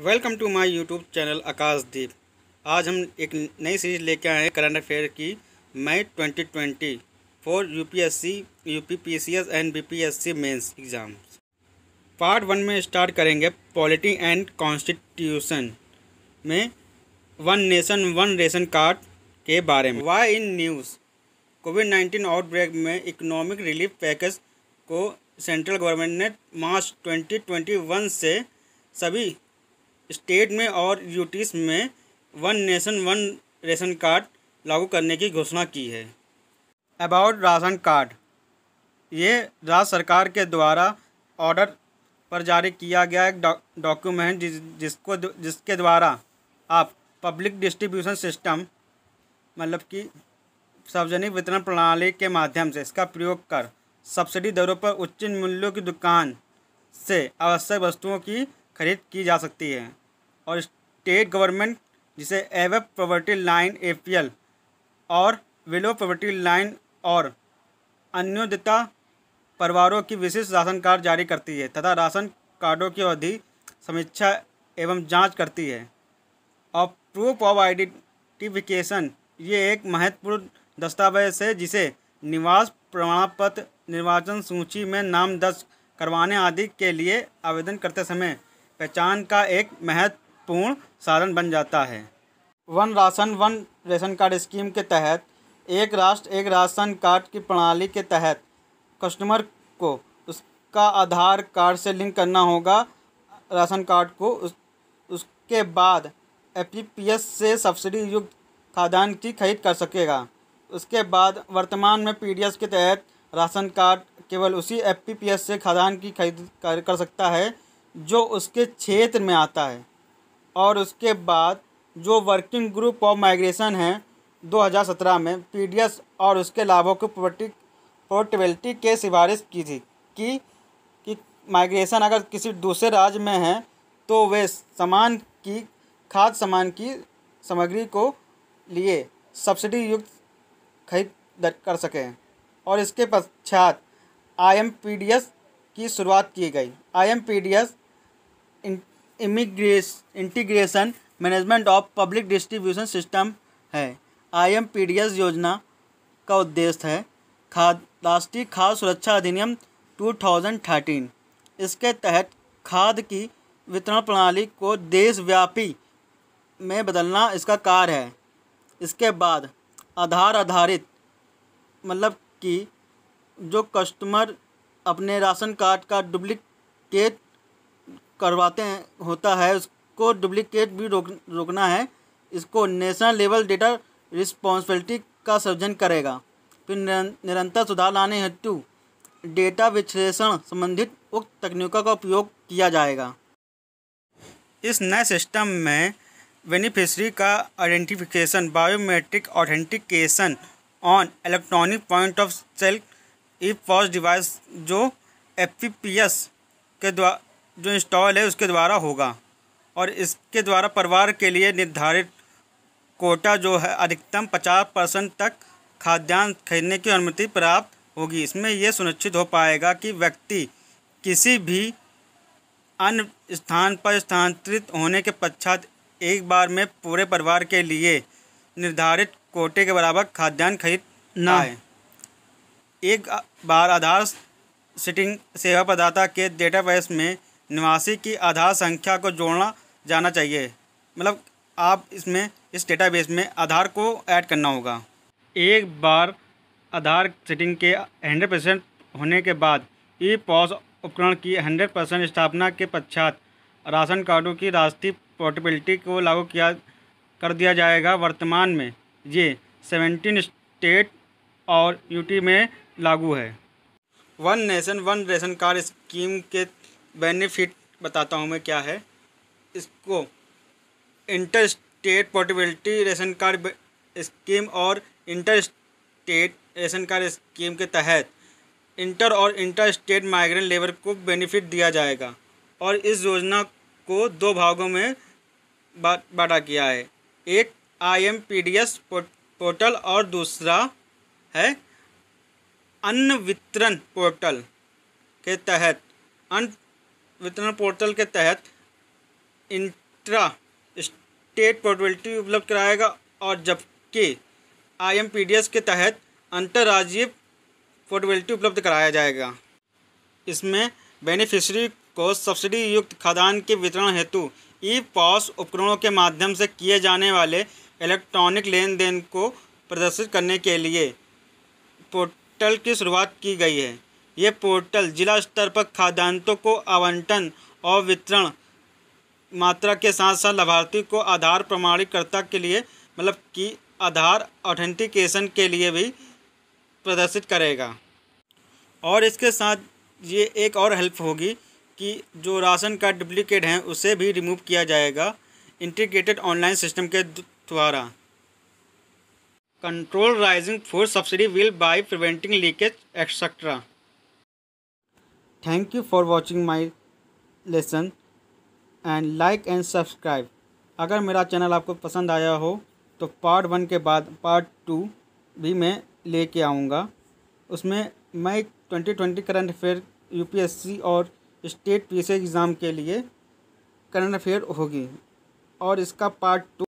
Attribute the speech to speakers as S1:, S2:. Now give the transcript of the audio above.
S1: welcome to my YouTube channel Akashdeep आज हम एक नई सीरीज लेके आए हैं करंट अफेयर की मई 2020 for C S and B P S C mains exam part one में स्टार्ट करेंगे पॉलिटी एंड कॉन्स्टिट्यूशन में one nation one ration card के बारे में why in news COVID nineteen outbreak में इकोनॉमिक रिलीफ पैकेज को सेंट्रल गवर्नमेंट ने मार्च 2021 से सभी स्टेट में और यूटीस में one nation one ration card लागू करने की घोषणा की है अबाउट राशन कार्ड ये राज्य सरकार के द्वारा ऑर्डर पर जारी किया गया एक डॉक्यूमेंट जिस, जिसको जिसके द्वारा आप पब्लिक डिस्ट्रीब्यूशन सिस्टम मतलब कि सार्वजनिक वितरण प्रणाली के माध्यम से इसका प्रयोग कर सब्सिडी दरों पर उच्च मूल्यों की दुकान से आवश्यक वस्तुओं की खरीद की जा सकती है और स्टेट गवर्नमेंट जिसे एव प्रॉपर्टी लाइन एपीएल और विलो प्रॉपर्टी लाइन और अन्योदता परिवारों की विशेष राशन कार्ड जारी करती है तथा राशन कार्डों की अवधि समीक्षा एवं जांच करती है और प्रूफ ऑफ आइडेंटिफिकेशन ये एक महत्वपूर्ण दस्तावेज है जिसे निवास प्रमाण पत्र निर्वाचन सूची में नाम दर्ज करवाने आदि के लिए आवेदन करते समय पहचान का एक महत्व पूर्ण साधन बन जाता है one ration one ration card scheme के तहत एक राष्ट्र एक राशन कार्ड की प्रणाली के तहत कस्टमर को उसका आधार कार्ड से लिंक करना होगा राशन कार्ड को उस उसके बाद एपीपीएस से सब्सिडी युक्त खाद्यान्न की खरीद कर सकेगा उसके बाद वर्तमान में पी के तहत राशन कार्ड केवल उसी एपीपीएस से खाद्यान्न की खरीद कर, कर सकता है जो उसके क्षेत्र में आता है और उसके बाद जो वर्किंग ग्रुप ऑफ माइग्रेशन है 2017 में पी और उसके लाभों की प्रोटी पोर्टेबिलिटी के सिफारिश की थी कि कि माइग्रेशन अगर किसी दूसरे राज्य में है तो वे सामान की खाद सामान की सामग्री को लिए सब्सिडी युक्त खरीद कर सकें और इसके पश्चात I M P D S की शुरुआत की गई I M P D S इमिग्रेस integration management of public distribution system है I M P D S योजना का उद्देश्य है खाद राष्ट्रीय खाद्य सुरक्षा अधिनियम 2013 इसके तहत खाद की वितरण प्रणाली को देशव्यापी में बदलना इसका कार्य है इसके बाद आधार आधारित मतलब कि जो कस्टमर अपने राशन कार्ड का डुप्लिकेट करवाते हैं होता है उसको डुप्लीकेट भी रोक रोकना है इसको नेशनल लेवल डेटा रिस्पॉन्सिबिलिटी का सृजन करेगा फिर निरंतर सुधार लाने हेतु डेटा विश्लेषण संबंधित उक्त तकनीकों का उपयोग किया जाएगा इस नए सिस्टम में बेनिफिशरी का identification biometric authentication on electronic point of sale E POS device जो एफ के द्वारा जो इंस्टॉल है उसके द्वारा होगा और इसके द्वारा परिवार के लिए निर्धारित कोटा जो है अधिकतम पचास परसेंट तक खाद्यान्न खरीदने की अनुमति प्राप्त होगी इसमें यह सुनिश्चित हो पाएगा कि व्यक्ति किसी भी अन्य स्थान पर स्थानांतरित होने के पश्चात एक बार में पूरे परिवार के लिए निर्धारित कोटे के बराबर खाद्यान्न खरीद ना है एक बार आधार सिटिंग सेवा प्रदाता के डेटाबेस में निवासी की आधार संख्या को जोड़ना जाना चाहिए मतलब आप इसमें इस डेटाबेस में आधार को ऐड करना होगा एक बार आधार सेटिंग के 100 परसेंट होने के बाद ई पॉस उपकरण की 100 परसेंट स्थापना के पश्चात राशन कार्डों की राष्ट्रीय पोर्टेबिलिटी को लागू किया कर दिया जाएगा वर्तमान में ये सेवेंटीन स्टेट और यूटी में लागू है one nation one ration card scheme के बेनिफिट बताता हूँ मैं क्या है इसको inter state portability ration card scheme और inter state ration card scheme के तहत इंटर और इंटर स्टेट माइग्रेंट लेबर को बेनिफिट दिया जाएगा और इस योजना को दो भागों में बांटा गया है एक I M P D S portal और दूसरा है अन्न वितरण पोर्टल के तहत अन्न वितरण पोर्टल के तहत इंट्रा स्टेट पोर्टबिलिटी उपलब्ध कराएगा और जबकि आईएमपीडीएस के तहत अंतर्राज्यीय पोर्टबिलिटी उपलब्ध कराया जाएगा इसमें बेनिफिशरी को सब्सिडी युक्त खदान के वितरण हेतु ई पॉस उपकरणों के माध्यम से किए जाने वाले इलेक्ट्रॉनिक लेन देन को प्रदर्शित करने के लिए पोर्टल की शुरुआत की गई है ये पोर्टल जिला स्तर पर खाद्यान्तों को आवंटन और वितरण मात्रा के साथ साथ लाभार्थी को आधार प्रमाणीकर्ता के लिए मतलब कि आधार ऑथेंटिकेशन के लिए भी प्रदर्शित करेगा और इसके साथ ये एक और हेल्प होगी कि जो राशन कार्ड डुप्लीकेट हैं उसे भी रिमूव किया जाएगा इंटीग्रेटेड ऑनलाइन सिस्टम के द्वारा control rising food subsidy bill by preventing leakage etcetera thank you for watching my lesson and like and subscribe अगर मेरा चैनल आपको पसंद आया हो तो पार्ट वन के बाद पार्ट टू भी मैं लेके आऊँगा उसमें मैं twenty twenty current affair U P S C और स्टेट पी एस एग्ज़ाम के लिए करंट अफेयर होगी और इसका पार्ट टू